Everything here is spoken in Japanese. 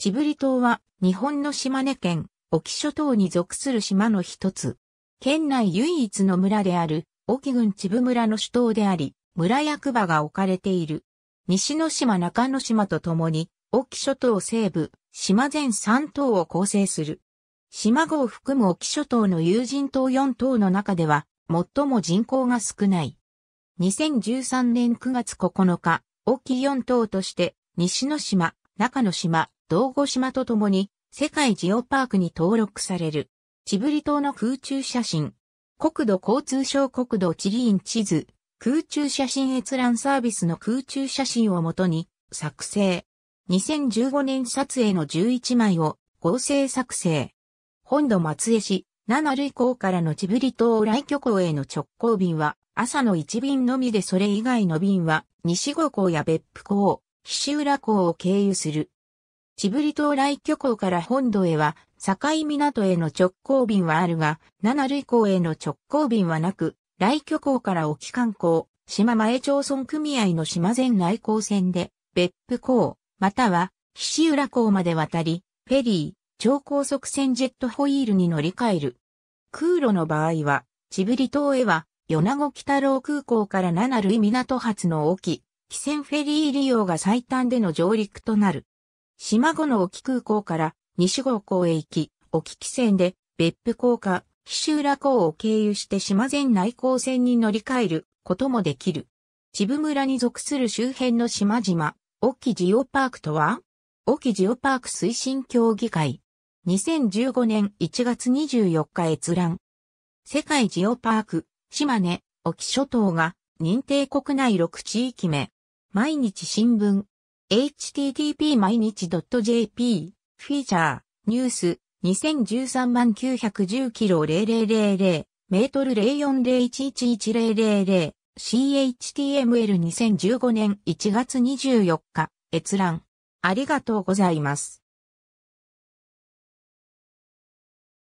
チブリ島は日本の島根県、沖諸島に属する島の一つ。県内唯一の村である、沖郡チブ村の首都であり、村役場が置かれている。西の島中の島と共に、沖諸島西部、島全3島を構成する。島後を含む沖諸島の有人島4島の中では、最も人口が少ない。2013年9月9日、沖4島として、西の島、中の島、道後島とともに世界ジオパークに登録される。チブリ島の空中写真。国土交通省国土地理院地図。空中写真閲覧サービスの空中写真をもとに作成。2015年撮影の11枚を合成作成。本土松江市、七類港からのチブリ島来漁港への直行便は朝の1便のみでそれ以外の便は西五港や別府港、岸浦港を経由する。チブリ島来漁港から本土へは、境港への直行便はあるが、七類港への直行便はなく、来漁港から沖観光、島前町村組合の島前内港線で、別府港、または、岸浦港まで渡り、フェリー、超高速船ジェットホイールに乗り換える。空路の場合は、チブリ島へは、米子北郎空港から七類港発の沖、汽船フェリー利用が最短での上陸となる。島後の沖空港から西郷港へ行き、沖汽船で別府港か、菱浦港を経由して島前内港線に乗り換えることもできる。千部村に属する周辺の島々、沖ジオパークとは沖ジオパーク推進協議会。2015年1月24日閲覧。世界ジオパーク、島根、沖諸島が認定国内6地域目。毎日新聞。http 毎日 .jp フィーチャーニュース2013万910キロ0000メートル04011100 CHTML2015 年1月24日閲覧ありがとうございます。